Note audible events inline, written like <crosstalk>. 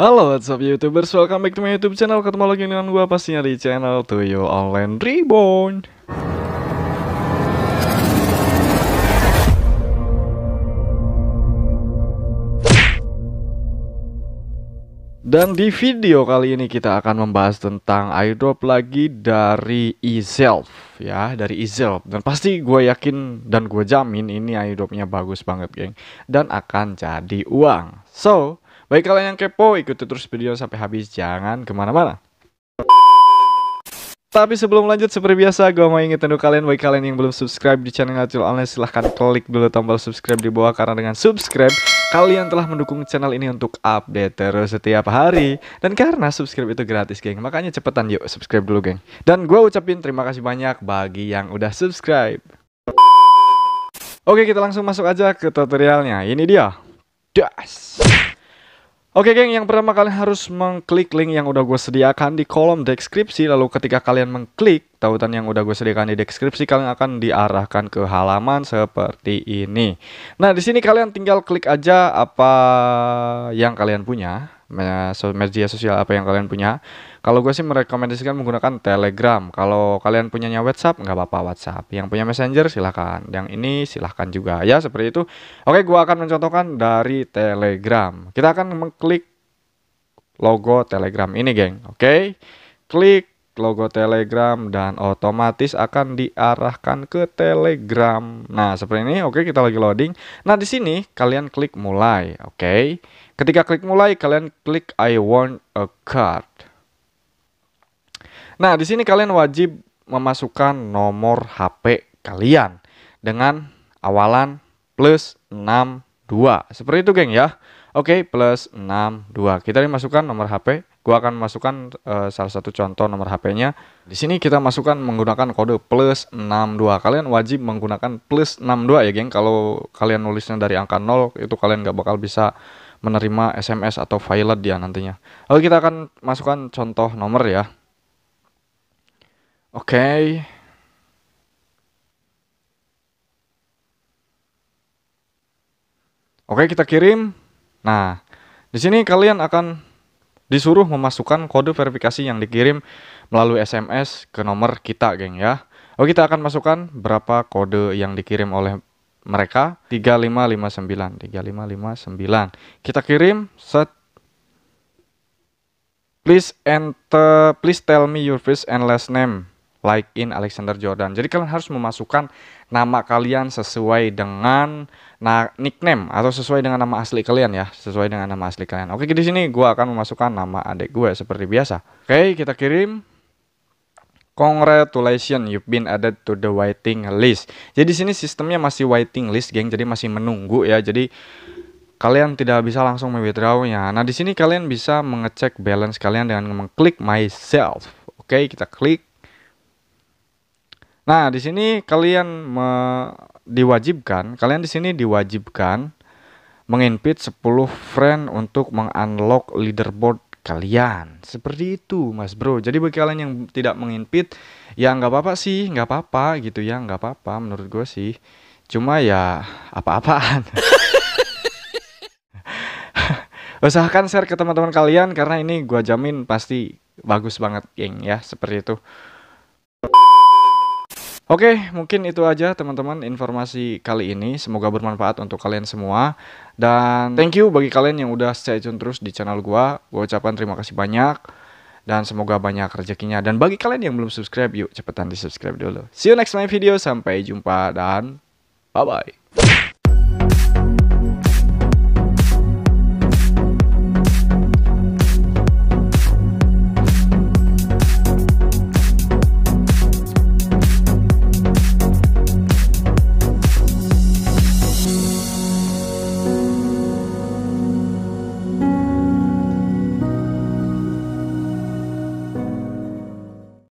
Halo what's up youtubers, welcome back to my youtube channel Ketemu lagi dengan gue pastinya di channel Toyo Online Reborn Dan di video kali ini kita akan membahas tentang airdrop lagi dari eSelf ya, dari eSelf. Dan pasti gue yakin dan gue jamin ini airdropnya bagus banget, geng. Dan akan jadi uang. So, Baik kalian yang kepo, ikuti terus video sampai habis, jangan kemana-mana. Tapi sebelum lanjut seperti biasa gue mau ingetin dulu kalian baik kalian yang belum subscribe di channel Ngacul Online silahkan klik dulu tombol subscribe di bawah karena dengan subscribe kalian telah mendukung channel ini untuk update terus setiap hari dan karena subscribe itu gratis geng makanya cepetan yuk subscribe dulu geng dan gue ucapin terima kasih banyak bagi yang udah subscribe Oke kita langsung masuk aja ke tutorialnya ini dia Das Oke geng, yang pertama kalian harus mengklik link yang udah gue sediakan di kolom deskripsi. Lalu ketika kalian mengklik, tautan yang udah gue sediakan di deskripsi kalian akan diarahkan ke halaman seperti ini. Nah, di sini kalian tinggal klik aja apa yang kalian punya, media sosial apa yang kalian punya. Kalau gue sih merekomendasikan menggunakan Telegram. Kalau kalian punyanya WhatsApp, nggak apa-apa WhatsApp. Yang punya Messenger silahkan. Yang ini silahkan juga. Ya, seperti itu. Oke, gue akan mencontohkan dari Telegram. Kita akan mengklik logo Telegram ini, geng. Oke. Klik logo Telegram dan otomatis akan diarahkan ke Telegram. Nah, seperti ini. Oke, kita lagi loading. Nah, di sini kalian klik mulai, oke. Ketika klik mulai, kalian klik I want a card. Nah, di sini kalian wajib memasukkan nomor HP kalian dengan awalan plus 62. Seperti itu, geng ya. Oke, okay, plus 62. Kita dimasukkan nomor HP. Gua akan masukkan uh, salah satu contoh nomor HP-nya. Di sini kita masukkan menggunakan kode plus 62. Kalian wajib menggunakan plus 62 ya, geng. Kalau kalian nulisnya dari angka 0, itu kalian nggak bakal bisa menerima SMS atau violet dia nantinya. Lalu kita akan masukkan contoh nomor ya. Oke. Okay. Oke, okay, kita kirim. Nah, di sini kalian akan disuruh memasukkan kode verifikasi yang dikirim melalui SMS ke nomor kita, geng ya. Oke, oh, kita akan masukkan berapa kode yang dikirim oleh mereka 3559 3559 kita kirim set please enter please tell me your first and last name like in Alexander Jordan. Jadi kalian harus memasukkan nama kalian sesuai dengan nah, nickname atau sesuai dengan nama asli kalian ya, sesuai dengan nama asli kalian. Oke, di sini gua akan memasukkan nama adik gue seperti biasa. Oke, kita kirim. Congratulations, you've been added to the waiting list. Jadi sini sistemnya masih waiting list, geng. Jadi masih menunggu ya. Jadi kalian tidak bisa langsung ya. Nah, di sini kalian bisa mengecek balance kalian dengan mengklik myself. Oke, kita klik Nah, di sini kalian me, diwajibkan, kalian di sini diwajibkan menginput 10 friend untuk mengunlock leaderboard kalian. Seperti itu, Mas Bro. Jadi bagi kalian yang tidak menginput, ya nggak apa-apa sih, nggak apa-apa gitu ya, nggak apa-apa menurut gue sih. Cuma ya apa-apaan. <laughs> Usahakan share ke teman-teman kalian karena ini gue jamin pasti bagus banget, geng ya, seperti itu. Oke, mungkin itu aja teman-teman informasi kali ini. Semoga bermanfaat untuk kalian semua. Dan thank you bagi kalian yang udah stay tune terus di channel gua. Gua ucapkan terima kasih banyak dan semoga banyak rezekinya. Dan bagi kalian yang belum subscribe, yuk cepetan di-subscribe dulu. See you next my video, sampai jumpa dan bye-bye.